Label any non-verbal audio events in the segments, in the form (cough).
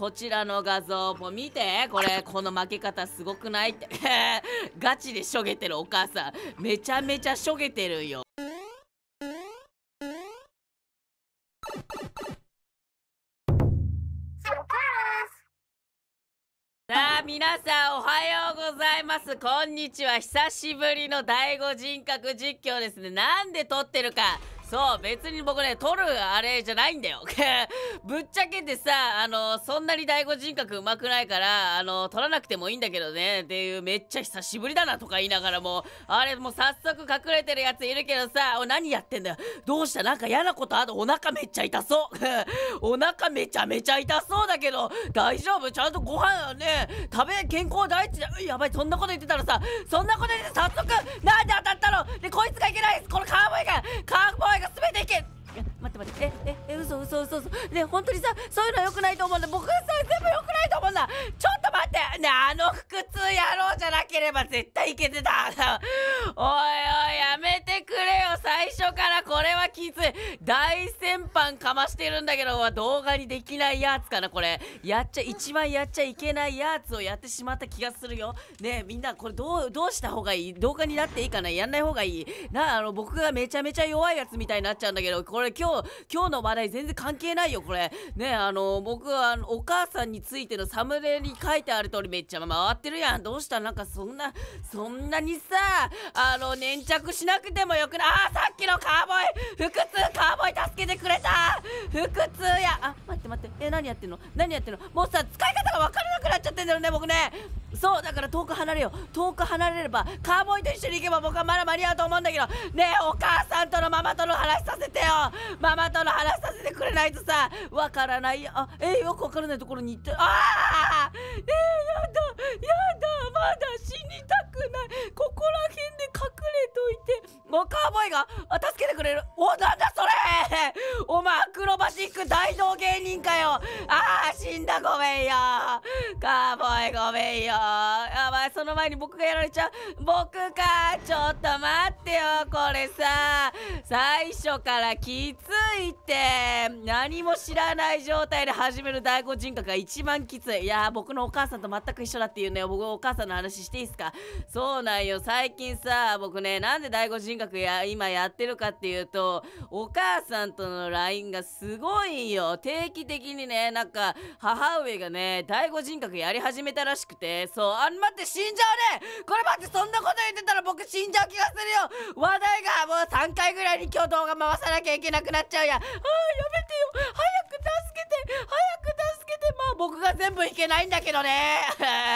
こちらの画像も見てこれこの負け方すごくないって (laughs) ガチでしょげてるお母さんめちゃめちゃしょげてるよさあ皆さんおはようございますこんにちは久しぶりの第五人格実況ですねなんで撮ってるかそう別に僕ね取るあれじゃないんだよ (laughs) ぶっちゃけてさあのそんなに第五人格上手くないからあの取らなくてもいいんだけどねっていうめっちゃ久しぶりだなとか言いながらもあれもう早速隠れてるやついるけどさお何やってんだよどうしたなんか嫌なことあとお腹めっちゃ痛そう (laughs) お腹めちゃめちゃ痛そうだけど大丈夫ちゃんとご飯はね食べ健康第一だやばいそんなこと言ってたらさそんなこと言って早速なんで当たったのでこいつがいけないですこのカーボーイがカーボイが全ていけや待って待ってええ嘘嘘嘘嘘ね本当にさそういうのよくないと思うんだ僕はさ全部よくないと思うんだちょっと待ってねあの腹痛野郎じゃなければ絶対いけてた (laughs) おいおいやめてくれよ最初からこれはきつい大先輩かましてるんだけど動画にできないやつかなこれやっちゃ一番やっちゃいけないやつをやってしまった気がするよねみんなこれどうどうした方がいい動画になっていいかなやんない方がいいなあの僕がめちゃめちゃ弱いやつみたいになっちゃうんだけどこれこれ今日今日の話題全然関係ないよこれねあの僕はあのお母さんについてのサムネに書いてある通りめっちゃ回ってるやんどうしたなんかそんなそんなにさあの粘着しなくてもよくないあさっきのカーボーイ腹痛カーボーイ助けてくれた腹痛やあ待って待ってえ何やってんの何やってんのもうさ使い方が分からなくなっちゃってんだよね僕ねそうだから遠く離れよう遠く離れればカーボーイと一緒に行けば僕はまだ間に合うと思うんだけどねえお母さんとのママとの話させてよママとの話させてくれないとさわからないあえー、よくわからないところに行ってああえー、やだやだまだ死にたくくないここら辺で隠れといてもうカーボーイが助けてくれるおなんだそれお前アクロバシック大道芸人かよ (laughs) あー死んだごめんよカーボーイごめんよやばいその前に僕がやられちゃう僕かちょっと待ってよこれさ最初からきついって何も知らない状態で始める第五人格が一番きついいや僕のお母さんと全く一緒だっていうね僕お母さんの話していいっすかそうなんよ最近さ僕ねなんで第五人格や今やってるかっていうとお母さんとの LINE がすごいよ定期的にねなんか母上がね第五人格やり始めたらしくてそうあ待って死んじゃうねこれ待ってそんなこと言ってたら僕死んじゃう気がするよ話題がもう3回ぐらいに挙動が回さなきゃいけなくなっちゃうやああ、やめてよ早く助けて早く助けてまあ僕が全部いけないんだけどね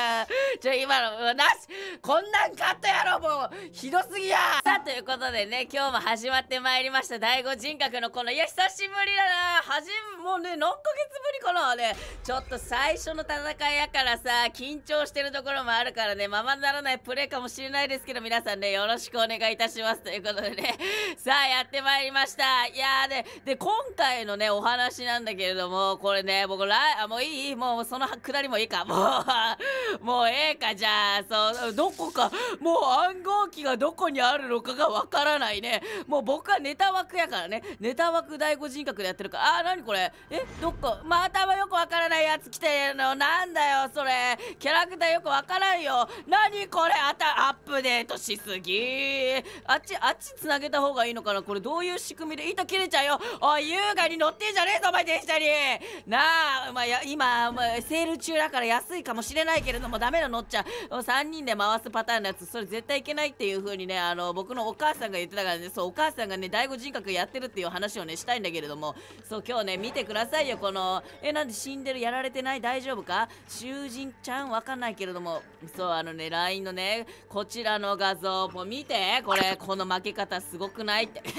(laughs) ちょ今のなしこんんなんカったやろもうひどすぎやさということでね今日も始まってまいりました第五人格のこのいや久しぶりだな初もうね何ヶ月ぶりかなあれちょっと最初の戦いやからさ緊張してるところもあるからねままならないプレーかもしれないですけど皆さんねよろしくお願いいたしますということでねさあやってまいりましたいやーねで今回のねお話なんだけれどもこれね僕らあもういいもうそのくだりもいいかもうもうええかじゃあそうどこかもう暗号機がどこにあるのかがわからないねもう僕はネタ枠やからねネタ枠第五人格でやってるからあーなにこれえどっかまたまよくわからないやつ来てるのなんだよそれキャラクターよくわからんよなにこれあたアップデートしすぎあっちあっちつなげた方がいいのかなこれどういう仕組みで糸切れちゃうよおい優雅に乗ってんじゃねえぞお前電車になあ、お前や今、ま前セール中だから安いかもしれないけれどもダメだ乗っちゃう3人で回すパターンのやつそれ絶対いけないっていう風にねあの僕のお母さんが言ってたからねそうお母さんがね第五人格やってるっていう話をねしたいんだけれどもそう今日ね見てくださいよこのえなんで死んでるやられてない大丈夫か囚人ちゃんわかんないけれどもそうあのね LINE のねこちらの画像も見てこれこの負け方すごくないって (laughs)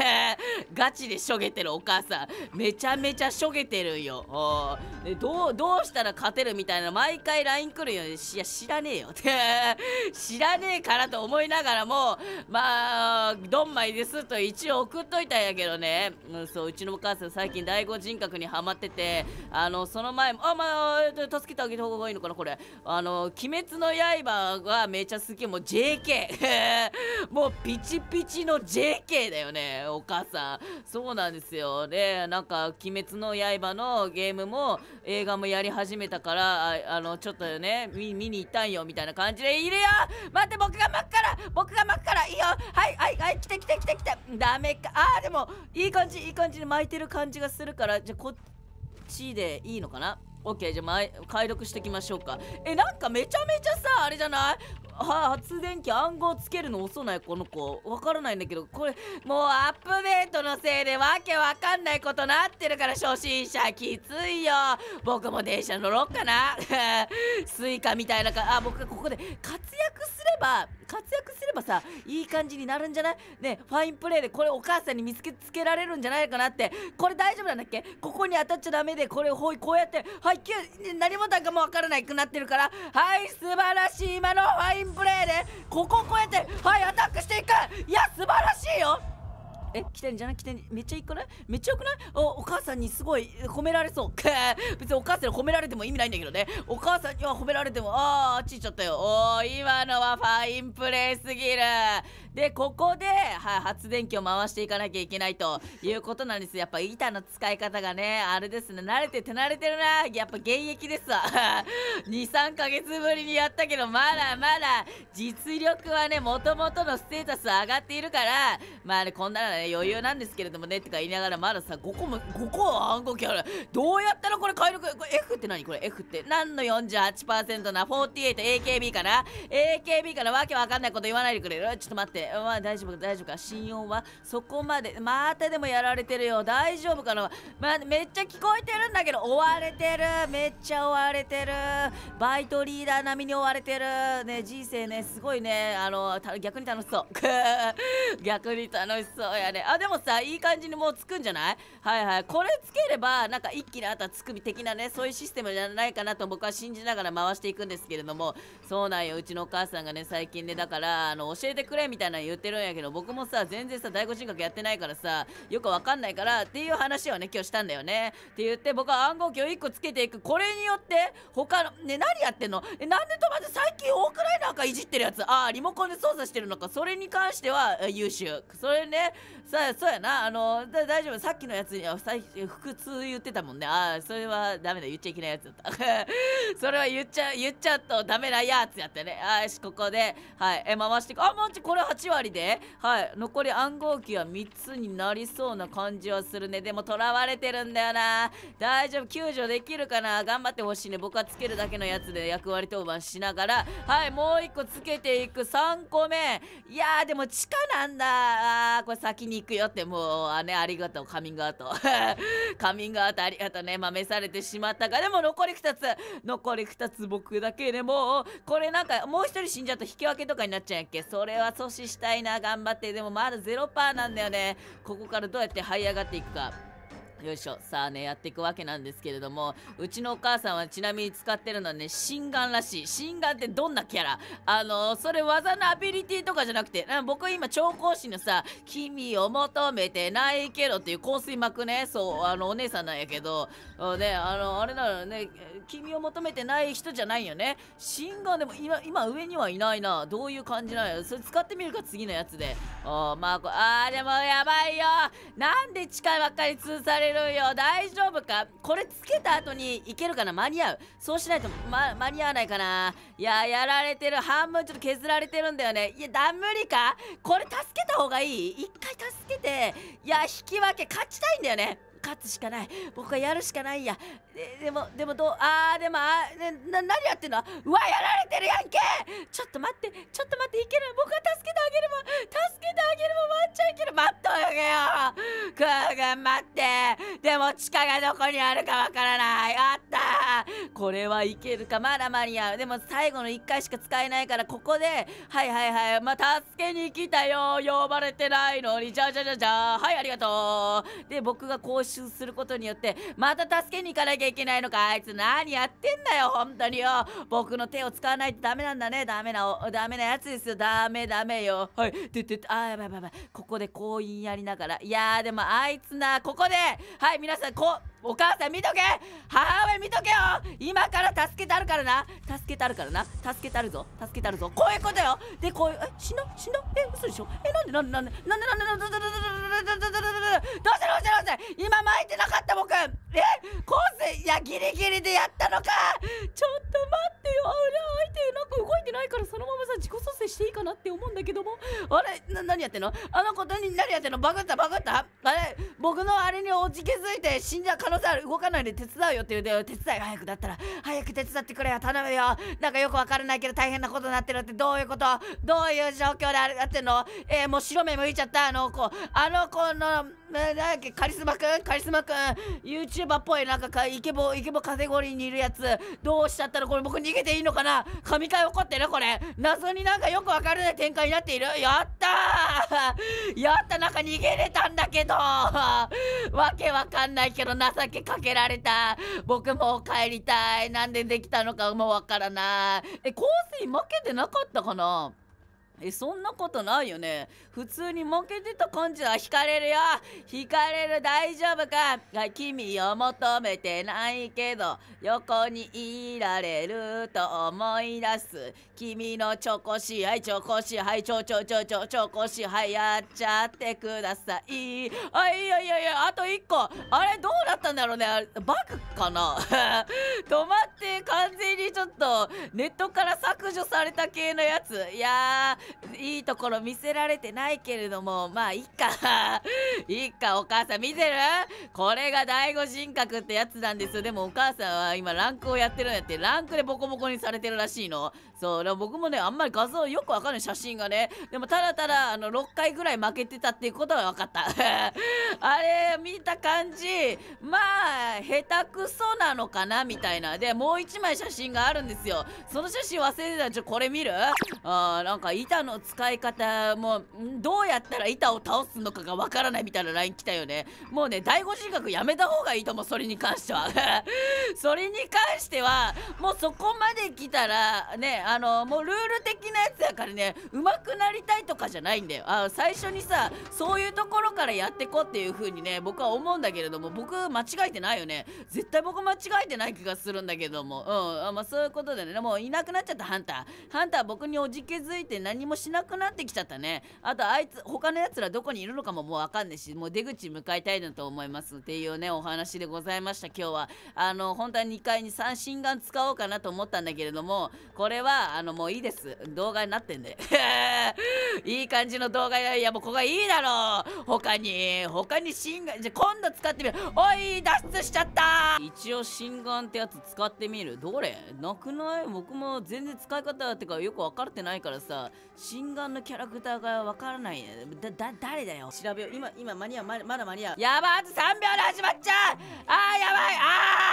ガチでしょげてるお母さんめちゃめちゃしょげてるよおでどうどうしたら勝てるみたいな毎回 LINE 来るよいや知らねえよって (laughs) 知らねえからと思いながらもまあドンマイですと一応送っといたんやけどね、うん、そううちのお母さん最近第五人格にはまっててあのその前もあまあ助けてあげた方がいいのかなこれあの「鬼滅の刃」がめちゃ好きもう JK (laughs) もうピチピチの JK だよねお母さんそうなんですよでなんか「鬼滅の刃」のゲームも映画もやり始めたからああのちょっとね見に行ったんよみたいな感じでいるよ待って僕が巻くから僕が巻くからいいよはいはいはい来て来て来て来てダメかあーでもいい感じいい感じに巻いてる感じがするからじゃあこっちでいいのかなオッケーじゃあ解読していきましょうかえなんかめちゃめちゃさあれじゃない発電機暗号つけるの遅ないこの子わからないんだけどこれもうアップデートのせいでわけわかんないことなってるから初心者きついよ僕も電車乗ろうかな (laughs) スイカみたいなかあ僕がここで活躍すれば活躍すればさいい感じになるんじゃないねファインプレーでこれお母さんに見つけつけられるんじゃないかなってこれ大丈夫なんだっけここに当たっちゃダメでこれほいこうやってはい9何ボタンかもわからないくなってるからはい素晴らしい今のファインンプレーでここを越えてはいアタックしていくいや素晴らしいよえ来てんじゃない来てんめっちゃいいくないめっちゃよくないおお母さんにすごい褒められそう別にお母さんに褒められても意味ないんだけどねお母さんには褒められてもあああっち行っちゃったよおー今のはファインプレーすぎるでここで、はい、発電機を回していかなきゃいけないということなんですやっぱ板の使い方がねあれですね慣れて手慣れてるなやっぱ現役ですわ23 (laughs) ヶ月ぶりにやったけどまだまだ実力はねもともとのステータス上がっているからまあねこんなのね余裕なんですけれどもねとか言いながらまださ5個も5個暗号機あるどうやったらこれ回力これ F って何これ F って何の48%な 48AKB かな AKB からわけわかんないこと言わないでくれるちょっと待ってで、まあ大丈夫大丈夫か、心音はそこまで、またでもやられてるよ、大丈夫かな、まあ、めっちゃ聞こえてるんだけど、追われてる、めっちゃ追われてる、バイトリーダー並みに追われてる、ね、人生ね、すごいね、あの、逆に楽しそう。(laughs) 逆に楽しそうやね。あ、でもさ、いい感じにもうつくんじゃないはいはい。これつければ、なんか一気にあったつくみ的なね、そういうシステムじゃないかなと僕は信じながら回していくんですけれども、そうなんよ、うちのお母さんがね、最近ね、だから、あの、教えてくれみたいなな言ってるんやけど僕もさ全然さ第五人格やってないからさよくわかんないからっていう話をね今日したんだよねって言って僕は暗号機を1個つけていくこれによって他のね何やってんのえなんで止まって最近多くないなんかいじってるやつああリモコンで操作してるのかそれに関しては優秀それねさあそうやなあの大丈夫さっきのやつには腹痛言ってたもんねああそれはダメだ言っちゃいけないやつだった (laughs) それは言っちゃ言っちゃうとダメなやつやってねよしここではいえ回してあマジこれ8 8割ではい残り暗号機は3つになりそうな感じはするねでも囚われてるんだよな大丈夫救助できるかな頑張ってほしいね僕はつけるだけのやつで役割当番しながらはいもう1個つけていく3個目いやーでも地下なんだあーこれ先に行くよってもうあ,、ね、ありがとうカミングアウト (laughs) カミングアウトありがとうねまめされてしまったがでも残り2つ残り2つ僕だけで、もうこれなんかもう1人死んじゃうと引き分けとかになっちゃうんやっけそれは阻止ししたいな頑張ってでもまだ0%なんだよねここからどうやって這い上がっていくかよいしょさあねやっていくわけなんですけれどもうちのお母さんはちなみに使ってるのはね心眼らしい心眼ってどんなキャラあのー、それ技のアビリティとかじゃなくて僕今調香師のさ「君を求めてないけど」っていう香水巻くねそうあのお姉さんなんやけどねあのあれならね君を求めてない人じゃないよね心眼でも今今上にはいないなどういう感じなんやそれ使ってみるか次のやつであまああーでもやばいよなんで近いばっかり通されるるよ大丈夫かこれつけた後にいけるかな間に合うそうしないと、ま、間に合わないかないややられてる半分ちょっと削られてるんだよねいやだ無理かこれ助けた方がいい一回助けていや引き分け勝ちたいんだよね勝つしかない僕はやるしかないやでもでもどうあでもあーな何やってんのうわやられてるやんけちょっと待ってちょっと待っていける僕は助けてあげれば助けてあげればワンちゃんいける待っとよよくーぐ待ってでも地下がどこにあるかわからないあったこれはいけるかまだ間に合うでも最後の1回しか使えないからここではいはいはいまあ、助けに来たよ呼ばれてないのにじゃじゃじゃじゃはいありがとうで僕がこうし収することによってまた助けに行かなきゃいけないのかあいつ何やってんだよ本当によ僕の手を使わないとダメなんだねダメなダメなやつですよダメダメよはいてててあやばいやばいここでこう言いやりながらいやでもあいつなここではい皆さんこうお母さん見とけ母上見とけよ今から助けたるからな助けたるからな助けたるぞ助けたるぞこういうことよでこういうえ死んだ死んだえ嘘でしょえなんでなんでなんでなんでなんでなんでなんでなんでなんでなんでどうしてどうしてどうして今巻いてなかった僕えコースいやギリギリでやったのかちょっと待ってよあれ相手なんか動いてないからそのままさ自己蘇生していいかなって思うんだけどもあれな何やってんのあの子何何やってんのバグったバグったあれ僕のあれにおじけづいて死んじゃう可能性ある動かないで手伝うよって言うて手伝い早くだったら早く手伝ってくれよ頼むよなんかよくわからないけど大変なことになってるってどういうことどういう状況であれだってのえー、もう白目向いちゃったあの子あの子のだっけカリスマくんカリスマくん YouTuber っぽいなんかイケボイケボカテゴリーにいるやつどうしちゃったのこれ僕逃げていいのかな神回起こってるこれ謎になんかよくわからない展開になっているやったーやったなんか逃げれたんだけど (laughs) わけわかんないけど情けかけられた僕も帰りたいなんでできたのかもわからないえ香水負けてなかったかなえそんなことないよね普通に負けてた感じは引かれるよ引かれる大丈夫か君を求めてないけど横にいられると思い出す君のチョコ支配チョコ支配ちょちょちょちょチョコ支配やっちゃってくださいあいやいやいやあと1個あれどうだったんだろうねバグかな (laughs) 止まって完全にちょっとネットから削除された系のやついやーいいところ見せられてないけれどもまあいっか (laughs) いっかお母さん見てるこれが第五人格ってやつなんですよでもお母さんは今ランクをやってるんやってランクでボコボコにされてるらしいのそう僕もねあんまり画像よくわかんない写真がねでもただただあの6回ぐらい負けてたっていうことは分かった (laughs) あれ見た感じまあ下手くそなのかなみたいなでもう1枚写真があるんですよその写真忘れてたちょこれ見るあーなんか痛板の使い方もどうやったら板を倒すのかがわからないみたいな LINE 来たよねもうね第五人格やめた方がいいと思うそれに関しては (laughs) それに関してはもうそこまで来たらねあのもうルール的なやつやからねうまくなりたいとかじゃないんだよあ最初にさそういうところからやってこっていう風にね僕は思うんだけれども僕間違えてないよね絶対僕間違えてない気がするんだけどもうんあまあそういうことでねもういなくなっちゃったハンターハンター僕におじけづいて何もしなくなってきちゃったねあとあいつ他のやつらどこにいるのかももう分かんないしもう出口向かいたいなと思いますっていうねお話でございました今日はあの本当は2階に三心眼使おうかなと思ったんだけれどもこれはあのもういいです動画になってんで (laughs) いい感じの動画いやもうここがいいだろう他に他に心眼じゃ今度使ってみるおい脱出しちゃった一応心眼ってやつ使ってみるどれなくない僕も全然使い方ってかよく分かってないからさ心眼のキャラクターがわからないだだ誰だよ調べよう今今間に合うまだ間に合うやばあと3秒で始まっちゃうあーやばい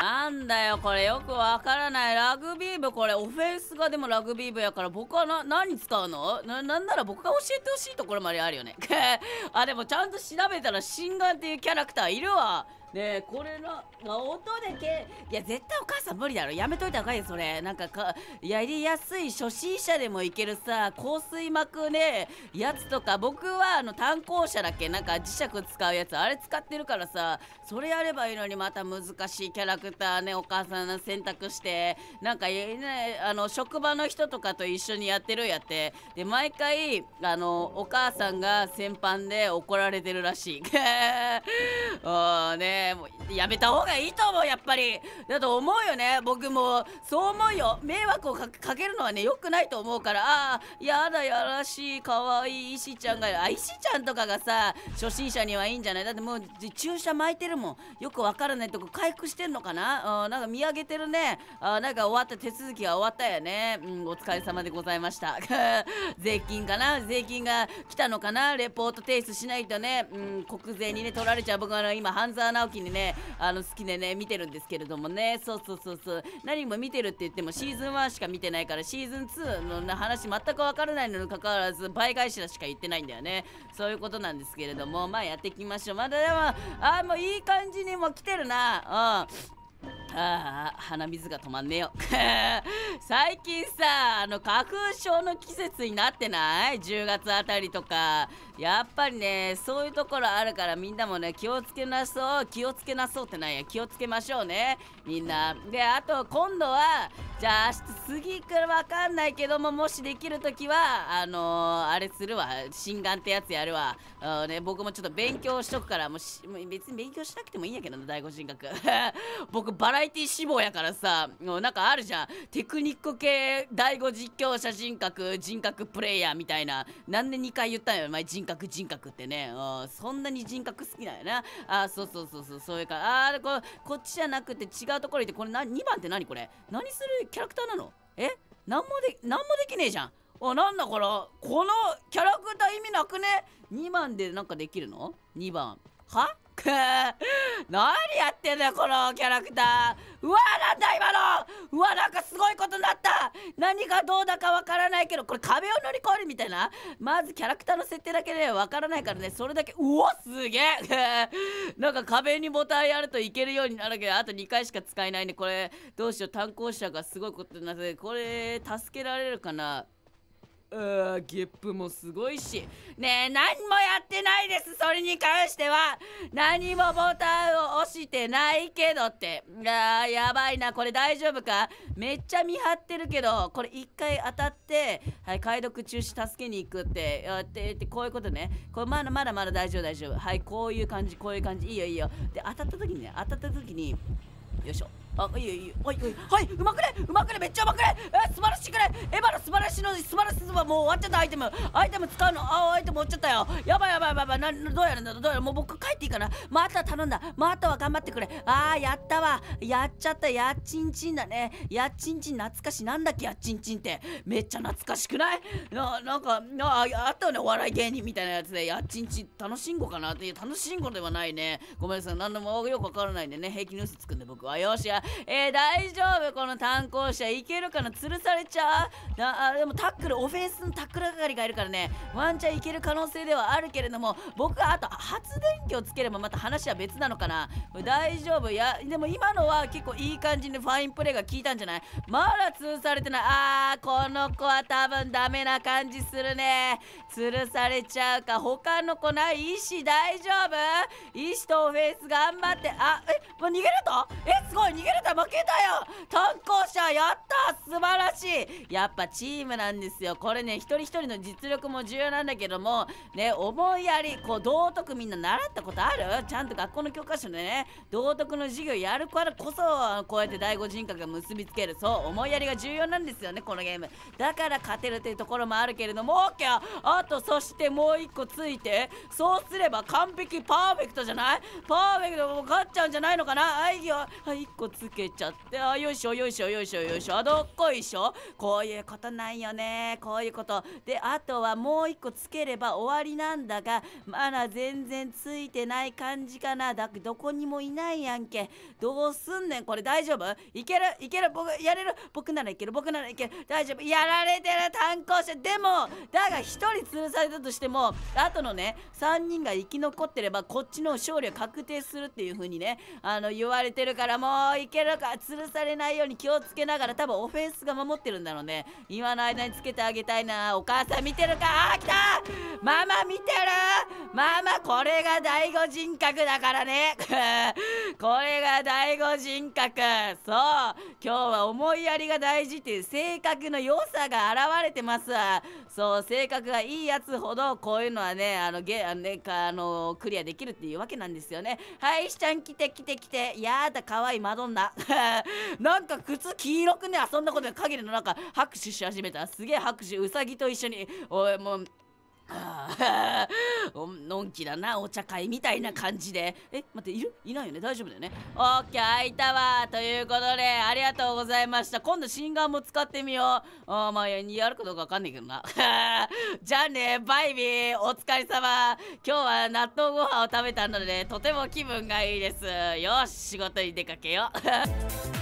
あーなんだよこれよくわからないラグビー部これオフェンスがでもラグビー部やから僕はな何使うのななんなら僕が教えてほしいところまであるよね (laughs) あでもちゃんと調べたら心眼っていうキャラクターいるわでこれの音でけいや絶対お母さん無理だろやめといた方がいいよそれなんかかやりやすい初心者でもいけるさ香水膜ねやつとか僕はあの炭鉱者だっけなんか磁石使うやつあれ使ってるからさそれやればいいのにまた難しいキャラクターねお母さん選択してなんかねあの職場の人とかと一緒にやってるやってで毎回あのお母さんが先輩で怒られてるらしい (laughs) あーねもうやめた方がいいと思うやっぱりだと思うよね僕もそう思うよ迷惑をかけるのはね良くないと思うからああやだやらしい可愛い石ちゃんがあ石ちゃんとかがさ初心者にはいいんじゃないだってもう注射巻いてるもんよくわからないとこ回復してんのかなあなんか見上げてるねあなんか終わった手続きが終わったよねうんお疲れ様でございました (laughs) 税金かな税金が来たのかなレポート提出しないとね、うん、国税にね取られちゃう僕は今半沢直樹にねあの好きでね見てるんですけれどもねそうそうそうそう何も見てるって言ってもシーズン1しか見てないからシーズン2の話全く分からないのにかかわらず倍返しだしか言ってないんだよねそういうことなんですけれどもまあやっていきましょうまだでもあもういい感じにも来てるなうんああ鼻水が止まんねえよ (laughs) 最近さあの花粉症の季節になってない10月あたりとかやっぱりねそういうところあるからみんなもね気をつけなそう気をつけなそうってなんや気をつけましょうねみんなであと今度はじゃあ明日次からわかんないけどももしできる時はあのー、あれするわ心眼ってやつやるわあ、ね、僕もちょっと勉強しとくからもう別に勉強しなくてもいいんやけどな第五人格 (laughs) 僕バラ IT 志望やからさもうなんかあるじゃんテクニック系第5実況者人格人格プレイヤーみたいななんで2回言ったんやお前人格人格ってねそんなに人格好きなんやなあそうそうそうそうそういうかあーここっちじゃなくて違うところにてこれな2番って何これ何するキャラクターなのえ何もで何もできねえじゃんあなんだこれこのキャラクター意味なくね2番でなんかできるの ?2 番はく (laughs) 何やってんだよこのキャラクターうわなんだ今のうわなんかすごいことになった何がどうだかわからないけどこれ壁を乗り越えるみたいなまずキャラクターの設定だけで、ね、わからないからねそれだけうおすげえ (laughs) なんか壁にボタンやるといけるようになるけどあと2回しか使えないねこれどうしよう担当者がすごいことになってこれ助けられるかなあゲップもすごいしねえ何もやってないですそれに関しては何もボタンを押してないけどってあーやばいなこれ大丈夫かめっちゃ見張ってるけどこれ一回当たってはい解読中止助けに行くってやってってこういうことねこれまだまだまだ大丈夫大丈夫はいこういう感じこういう感じいいよいいよで当たった時にね当たった時によいしょあいいよいいよはいはいうまくねうまくねめっちゃうまくねえ素晴らしくねエヴァの素晴らしいの素晴らしいのはもう終わっちゃったアイテムアイテム使うのあアイテム終わっちゃったよやばいやばいやばいなどうやるんだどうやるもう僕帰っていいかなまた頼んだまたは頑張ってくれあーやったわやっちゃったやっちんちんだねやっちんちん懐かしいなんだっけやっちんちんってめっちゃ懐かしくないななんかなあったよねお笑い芸人みたいなやつでやっちんちん楽しんごかなって楽しんごではないねごめんなさい何でもよくわからないんでね平気ニュース作んで僕はよしやえー、大丈夫この炭鉱者いけるかな吊るされちゃうあでもタックルオフェンスのタックル係がいるからねワンチャンいける可能性ではあるけれども僕はあと発電機をつければまた話は別なのかな大丈夫いやでも今のは結構いい感じにファインプレーが効いたんじゃないまだ吊るされてないあーこの子は多分ダメな感じするね吊るされちゃうか他の子ない石大丈夫石とオフェンス頑張ってあえもう逃げるとえすごい逃げるた球けたよ単行者やった素晴らしいやっぱチームなんですよこれね一人一人の実力も重要なんだけどもね思いやりこう道徳みんな習ったことあるちゃんと学校の教科書でね道徳の授業やるからこそこうやって第五人格が結びつけるそう思いやりが重要なんですよねこのゲームだから勝てるというところもあるけれども OK あとそしてもう一個ついてそうすれば完璧パーフェクトじゃないパーフェクトも勝っちゃうんじゃないのかなはいよ1個つつけちゃってあよいしょよいしょよいしょよいしょあどっこいしょこういうことなんよねこういうことであとはもう一個つければ終わりなんだがまだ全然ついてない感じかなだどこにもいないやんけどうすんねんこれ大丈夫いけるいける僕やれる僕ならいける僕ならいける大丈夫やられてる炭鉱者でもだが1人吊るされたとしてもあとのね3人が生き残ってればこっちの勝利は確定するっていう風にねあの言われてるからもう一キャラが吊るされないように気をつけながら多分オフェンスが守ってるんだろうね今の間につけてあげたいなお母さん見てるかあ来たママ見てるママこれが第五人格だからね (laughs) これが第五人格そう今日は思いやりが大事っていう性格の良さが現れてますそう性格がいいやつほどこういうのはねあのゲあの、ね、あのクリアできるっていうわけなんですよねはいしちゃん来て来て来てやだ可愛いマドンナな (laughs) なんか靴黄色くね遊んだことで影のか拍手し始めたすげえ拍手うさぎと一緒においもうああ、(laughs) のんきだな、お茶会みたいな感じで。え、待って、いるいないよね大丈夫だよね。オッケー、いたわということで、ありがとうございました。今度、シンも使ってみよう。あまあ、やるかどうかわかんないけどな。(laughs) じゃあね、バイビー、お疲れ様。今日は納豆ご飯を食べたので、とても気分がいいです。よし、仕事に出かけよう。(laughs)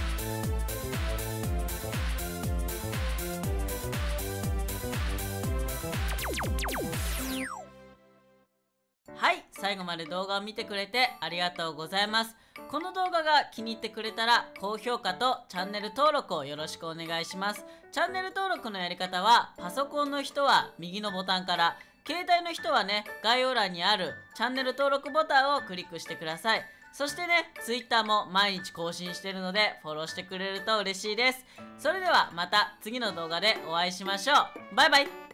最後まで動画を見てくれてありがとうございます。この動画が気に入ってくれたら高評価とチャンネル登録をよろしくお願いします。チャンネル登録のやり方はパソコンの人は右のボタンから携帯の人はね、概要欄にあるチャンネル登録ボタンをクリックしてください。そしてね、Twitter も毎日更新してるのでフォローしてくれると嬉しいです。それではまた次の動画でお会いしましょう。バイバイ